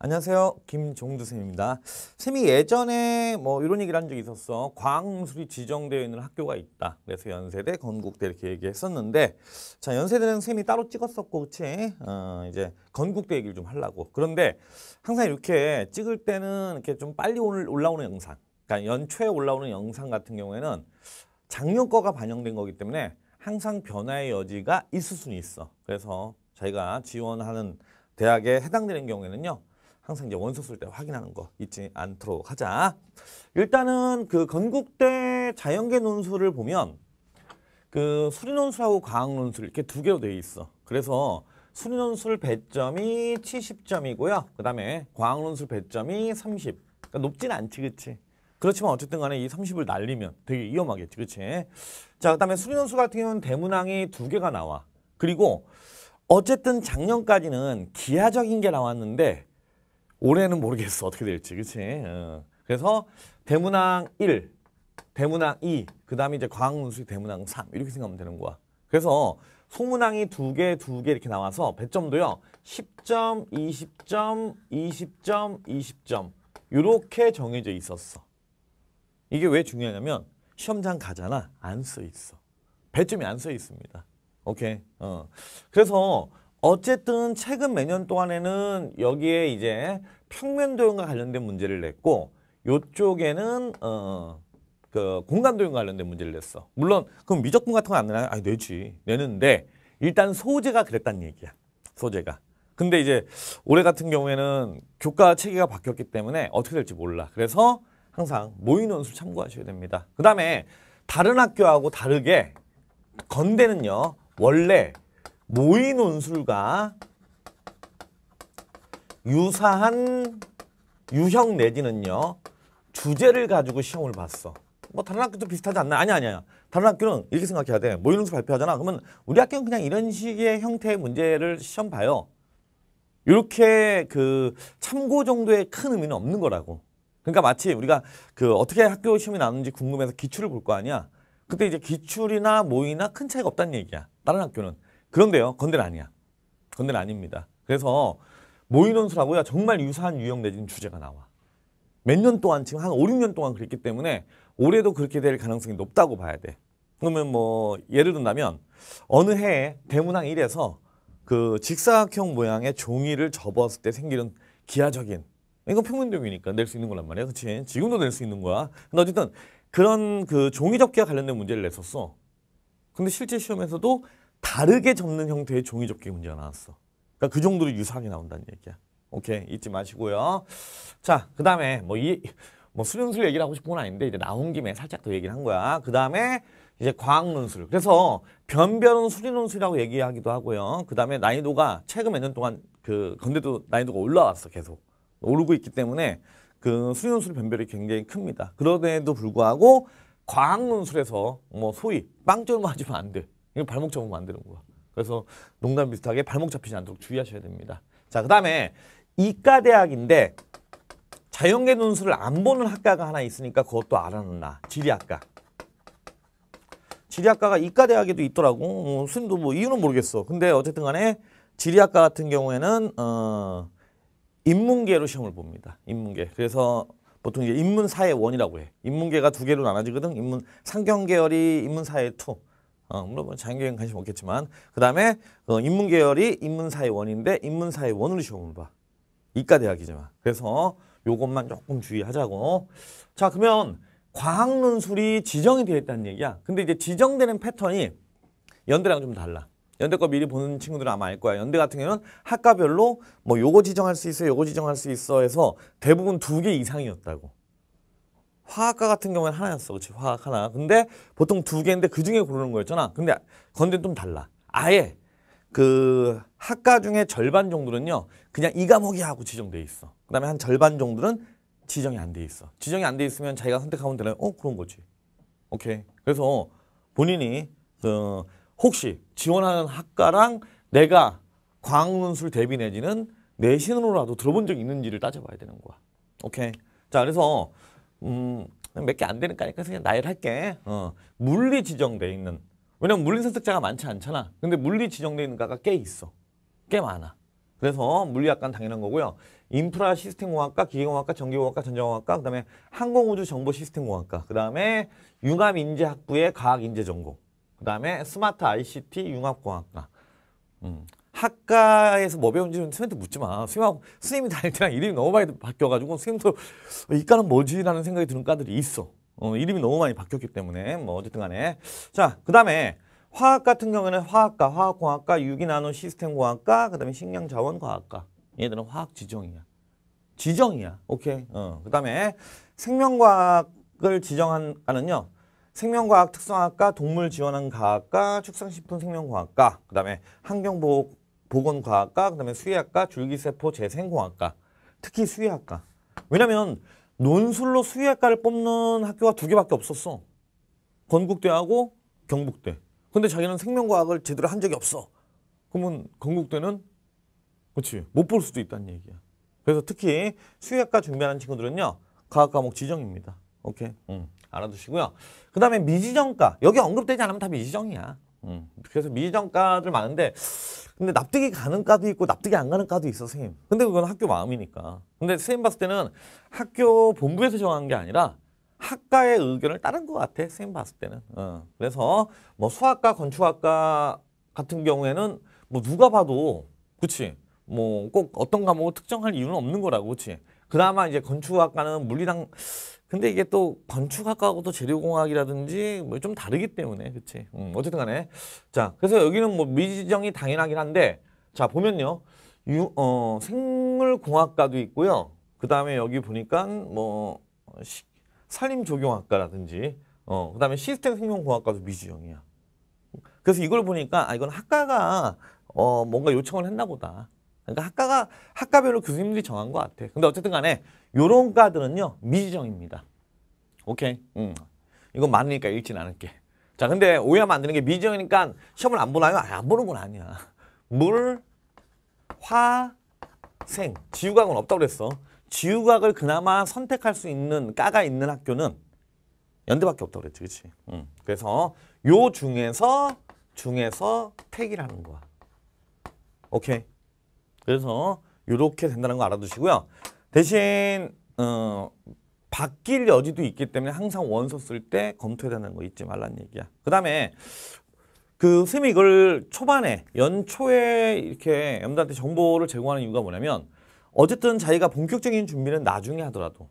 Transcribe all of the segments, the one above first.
안녕하세요. 김종두 쌤입니다. 쌤이 예전에 뭐 이런 얘기를 한 적이 있었어. 광수리 지정되어 있는 학교가 있다. 그래서 연세대, 건국대 이렇게 얘기했었는데 자 연세대는 쌤이 따로 찍었었고 그치? 어, 이제 건국대 얘기를 좀 하려고. 그런데 항상 이렇게 찍을 때는 이렇게 좀 빨리 올라오는 영상 그러니까 연초에 올라오는 영상 같은 경우에는 작년 거가 반영된 거기 때문에 항상 변화의 여지가 있을 수는 있어. 그래서 저희가 지원하는 대학에 해당되는 경우에는요. 항상 원소쓸때 확인하는 거 잊지 않도록 하자. 일단은 그 건국대 자연계 논술을 보면 그 수리논술하고 과학논술 이렇게 두 개로 되어 있어. 그래서 수리논술 배점이 70점이고요. 그 다음에 과학논술 배점이 30. 그러니까 높진 않지, 그치? 그렇지만 어쨌든 간에 이 30을 날리면 되게 위험하겠지, 그치? 자, 그 다음에 수리논술 같은 경우는 대문항이 두 개가 나와. 그리고 어쨌든 작년까지는 기하적인 게 나왔는데 올해는 모르겠어. 어떻게 될지. 그치? 어. 그래서 대문항 1, 대문항 2, 그 다음에 이제 과학문수식 대문항 3 이렇게 생각하면 되는 거야. 그래서 소문항이 두 개, 두 개 이렇게 나와서 배점도요. 10점, 20점, 20점, 20점 이렇게 정해져 있었어. 이게 왜 중요하냐면 시험장 가잖아. 안 써 있어. 배점이 안 써 있습니다. 오케이. 어. 그래서 어쨌든 최근 몇 년 동안에는 여기에 이제 평면 도형과 관련된 문제를 냈고 요쪽에는 어, 그 공간 도형과 관련된 문제를 냈어. 물론 그럼 미적분 같은 거 안 내나? 요 아니 내지. 내는데 일단 소재가 그랬다는 얘기야. 소재가. 근데 이제 올해 같은 경우에는 교과 체계가 바뀌었기 때문에 어떻게 될지 몰라. 그래서 항상 모의논술 참고하셔야 됩니다. 그 다음에 다른 학교하고 다르게 건대는요. 원래 모의논술과 유사한 유형 내지는요. 주제를 가지고 시험을 봤어. 뭐 다른 학교도 비슷하지 않나? 아니 아니야. 다른 학교는 이렇게 생각해야 돼. 모의논술 발표하잖아. 그러면 우리 학교는 그냥 이런 식의 형태의 문제를 시험 봐요. 이렇게 그 참고 정도의 큰 의미는 없는 거라고. 그러니까 마치 우리가 그 어떻게 학교 시험이 나오는지 궁금해서 기출을 볼 거 아니야. 그때 이제 기출이나 모의나 큰 차이가 없다는 얘기야. 다른 학교는. 그런데요. 건대는 아니야. 건대는 아닙니다. 그래서 모의논술하고요. 정말 유사한 유형 내지는 주제가 나와. 몇 년 동안 지금 한 5, 6년 동안 그랬기 때문에 올해도 그렇게 될 가능성이 높다고 봐야 돼. 그러면 뭐 예를 든다면 어느 해에 대문항 1에서 그 직사각형 모양의 종이를 접었을 때 생기는 기하적인 이건 평균적이니까 낼 수 있는 거란 말이야. 그치? 지금도 낼 수 있는 거야. 근데 어쨌든 그런 그 종이 접기와 관련된 문제를 냈었어. 근데 실제 시험에서도 다르게 접는 형태의 종이접기 문제가 나왔어. 그러니까 그 정도로 유사하게 나온다는 얘기야. 오케이 잊지 마시고요. 자그 다음에 뭐 이뭐 뭐 수능술 얘기를 하고 싶은 건 아닌데 이제 나온 김에 살짝 더 얘기를 한 거야. 그 다음에 이제 과학논술. 그래서 변별은 수리논술이라고 얘기하기도 하고요. 그 다음에 난이도가 최근 몇 년 동안 그 건대도 난이도가 올라왔어 계속 오르고 있기 때문에 그 수리논술 변별이 굉장히 큽니다. 그런데도 불구하고 과학논술에서 뭐 소위 빵점으로하지면안 돼. 이거 발목 잡으면 안 되는 거야. 그래서 농담 비슷하게 발목 잡히지 않도록 주의하셔야 됩니다. 자, 그 다음에 이과 대학인데 자연계 논술을 안 보는 학과가 하나 있으니까 그것도 알아놓나. 지리학과. 지리학과가 이과 대학에도 있더라고. 어, 스님도 뭐 이유는 모르겠어. 근데 어쨌든 간에 지리학과 같은 경우에는 어, 인문계로 시험을 봅니다. 인문계. 그래서 보통 이제 인문사회 원이라고 해. 인문계가 두 개로 나눠지거든. 인문 상경계열이 인문사회 투. 어, 물론 자연경영 관심 없겠지만 그 다음에 어, 인문계열이 인문사의 원인데 인문사의 원으로 시험을 봐. 이과대학이지만. 그래서 요것만 조금 주의하자고. 자 그러면 과학논술이 지정이 되어 있다는 얘기야. 근데 이제 지정되는 패턴이 연대랑 좀 달라. 연대 거 미리 보는 친구들은 아마 알 거야. 연대 같은 경우는 학과별로 뭐 요거 지정할 수 있어, 요 요거 지정할 수 있어 해서 대부분 두 개 이상이었다고. 화학과 같은 경우에는 하나였어. 그렇지? 화학 하나. 근데 보통 두 개인데 그 중에 고르는 거였잖아. 근데 건대는 좀 달라. 아예 그 학과 중에 절반 정도는요. 그냥 이과목이 하고 지정돼 있어. 그다음에 한 절반 정도는 지정이 안 돼 있어. 지정이 안 돼 있으면 자기가 선택하면 되나요? 어, 그런 거지. 오케이. 그래서 본인이 그 혹시 지원하는 학과랑 내가 과학논술 대비 내지는 내신으로라도 들어본 적 있는지를 따져봐야 되는 거야. 오케이. 자, 그래서 음, 몇 개 안 되니까 그냥 나열 할게. 어, 물리 지정돼 있는. 왜냐면 물리 선택자가 많지 않잖아. 근데 물리 지정돼 있는 가가 꽤 있어. 꽤 많아. 그래서 물리학과는 당연한 거고요. 인프라 시스템공학과, 기계공학과, 전기공학과, 전자공학과, 그 다음에 항공우주정보시스템공학과, 그 다음에 융합인재학부의 과학인재전공, 그 다음에 스마트 ICT 융합공학과, 음, 학과에서 뭐 배운지 선생님한테 묻지 마. 선생님하고선생님이 다닐 때랑 이름이 너무 많이 바뀌어가지고 선생님도이 어, 과는 뭐지라는 생각이 드는 과들이 있어. 어, 이름이 너무 많이 바뀌었기 때문에 뭐 어쨌든 간에 자그 다음에 화학 같은 경우에는 화학과, 화학공학과, 유기나노 시스템공학과, 그 다음에 식량자원과학과 얘들은 화학지정이야. 지정이야. 오케이. 어. 그 다음에 생명과학을 지정하는요. 생명과학 특성학과, 동물지원한 과학과, 축산식품 생명과학과, 그 다음에 환경보호 보건과학과, 그다음에 수의학과, 줄기세포 재생공학과, 특히 수의학과. 왜냐면 논술로 수의학과를 뽑는 학교가 두 개밖에 없었어. 건국대하고 경북대. 근데 자기는 생명과학을 제대로 한 적이 없어. 그러면 건국대는 그렇지 못 볼 수도 있다는 얘기야. 그래서 특히 수의학과 준비하는 친구들은요 과학 과목 지정입니다. 오케이, 응. 알아두시고요. 그다음에 미지정과 여기 언급되지 않으면 다 미지정이야. 음. 그래서 미정가들 많은데 근데 납득이 가는 과도 있고 납득이 안 가는 과도 있어 선생님. 근데 그건 학교 마음이니까. 근데 선생님 봤을 때는 학교 본부에서 정한 게 아니라 학과의 의견을 따른 것 같아 선생님 봤을 때는. 어. 그래서 뭐 수학과 건축학과 같은 경우에는 뭐 누가 봐도 그치 뭐 꼭 어떤 과목을 특정할 이유는 없는 거라고 그치. 그나마 이제 건축학과는 물리당 근데 이게 또 건축학하고도 과 재료공학이라든지 뭐 좀 다르기 때문에 그치 음, 어쨌든 간에 자 그래서 여기는 뭐 미지정이 당연하긴 한데 자 보면요 유, 어, 생물공학과도 있고요 그 다음에 여기 보니까 뭐 어, 시, 산림조경학과라든지 어, 그 다음에 시스템 생명공학과도 미지정이야 그래서 이걸 보니까 아 이건 학과가 어, 뭔가 요청을 했나 보다 그러니까 학과가 학과별로 교수님들이 정한 것 같아. 근데 어쨌든 간에 요런 과들은요 미지정입니다. 오케이. 음. 이건 많으니까 읽진 않을게. 자, 근데 오해하면 안 되는 게 미지정이니까 시험을 안 보나요? 아니, 안 보는 건 아니야. 물, 화, 생. 지우각은 없다고 그랬어. 지우각을 그나마 선택할 수 있는 과가 있는 학교는 연대밖에 없다고 그랬지, 그치? 응. 음. 그래서 요 중에서 중에서 택이라는 거야. 오케이. 그래서 이렇게 된다는 거 알아두시고요. 대신 어, 바뀔 여지도 있기 때문에 항상 원서 쓸 때 검토해야 되는 거 잊지 말란 얘기야. 그 다음에 그 스님이 걸 초반에 연초에 이렇게 염다한테 정보를 제공하는 이유가 뭐냐면 어쨌든 자기가 본격적인 준비는 나중에 하더라도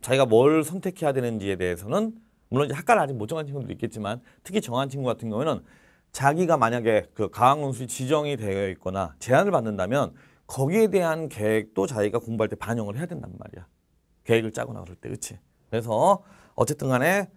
자기가 뭘 선택해야 되는지에 대해서는 물론 이제 학과를 아직 못 정한 친구도 있겠지만 특히 정한 친구 같은 경우에는 자기가 만약에 그 가항공수지 지정이 되어 있거나 제한을 받는다면 거기에 대한 계획도 자기가 공부할 때 반영을 해야 된단 말이야. 계획을 짜거나 그럴 때, 그렇지? 그래서 어쨌든 간에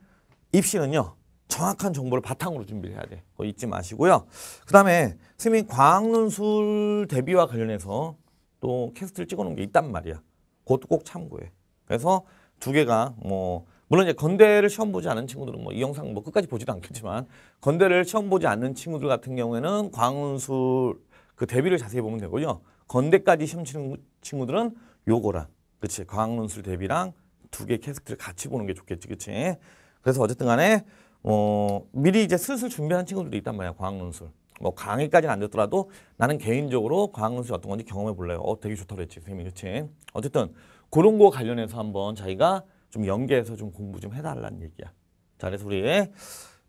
입시는요. 정확한 정보를 바탕으로 준비를 해야 돼. 그거 잊지 마시고요. 그 다음에 선생님 과학논술 대비와 관련해서 또 캐스트를 찍어놓은 게 있단 말이야. 그것도 꼭 참고해. 그래서 두 개가 뭐 물론 이제 건대를 처음 보지 않은 친구들은 뭐 이 영상 뭐 끝까지 보지도 않겠지만 건대를 처음 보지 않는 친구들 같은 경우에는 광운술 그 대비를 자세히 보면 되고요. 건대까지 시험 치는 친구들은 요거랑 그치 광운술 대비랑 두개 캐스트를 같이 보는 게 좋겠지 그치 그래서 어쨌든 간에 어, 미리 이제 슬슬 준비한 친구들이 있단 말이야 과학논뭐 강의까지는 안 됐더라도 나는 개인적으로 과학논 어떤 건지 경험해 볼래요 어 되게 좋다 그랬지 선생님이 그치 어쨌든 그런 거 관련해서 한번 자기가 좀 연계해서 좀 공부 좀 해달라는 얘기야. 자, 그래서 우리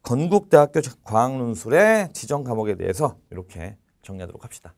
건국대학교 과학논술의 지정 과목에 대해서 이렇게 정리하도록 합시다.